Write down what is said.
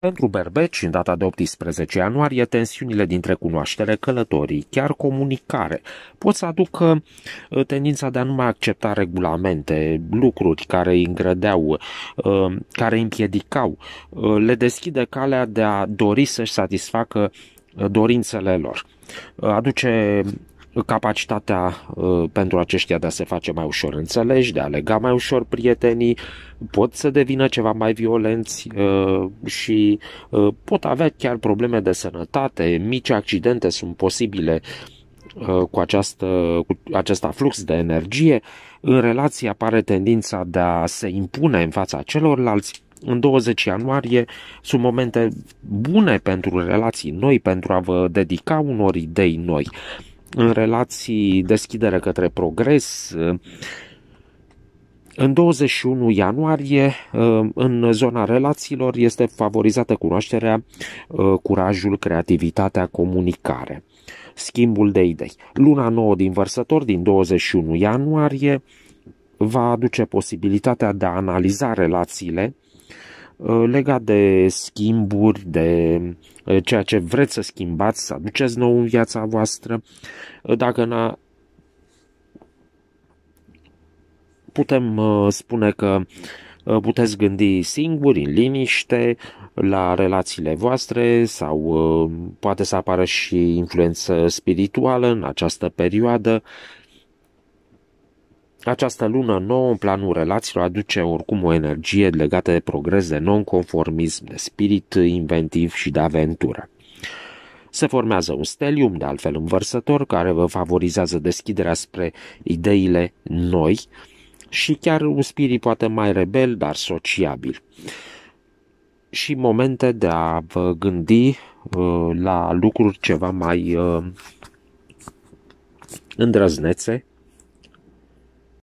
Pentru berbeci, în data de 18 ianuarie, tensiunile dintre cunoaștere, călătorii, chiar comunicare, pot să aducă uh, tendința de a nu mai accepta regulamente, lucruri care îi îngrădeau, uh, care îi împiedicau, uh, le deschide calea de a dori să-și satisfacă dorințele lor. Aduce capacitatea uh, pentru aceștia de a se face mai ușor înțelegi, de a lega mai ușor prietenii, pot să devină ceva mai violenți uh, și uh, pot avea chiar probleme de sănătate, mici accidente sunt posibile cu, această, cu acest flux de energie. În relație apare tendința de a se impune în fața celorlalți, în 20 ianuarie sunt momente bune pentru relații noi, pentru a vă dedica unor idei noi în relații, deschidere către progres. Uh, în 21 ianuarie, uh, în zona relațiilor, este favorizată cunoașterea, uh, curajul, creativitatea, comunicare schimbul de idei. Luna nouă din vărsător din 21 ianuarie va aduce posibilitatea de a analiza relațiile Uh, legat de schimburi, de uh, ceea ce vreți să schimbați, să aduceți nou în viața voastră. Uh, dacă n putem spune că puteți gândi singuri, în liniște, la relațiile voastre sau poate să apară și influență spirituală în această perioadă această lună nouă în planul relațiilor aduce oricum o energie legată de progres, de nonconformism, de spirit inventiv și de aventură. Se formează un stelium, de altfel învărsător, care vă favorizează deschiderea spre ideile noi și chiar un spirit poate mai rebel, dar sociabil. Și momente de a vă gândi uh, la lucruri ceva mai uh, îndrăznețe,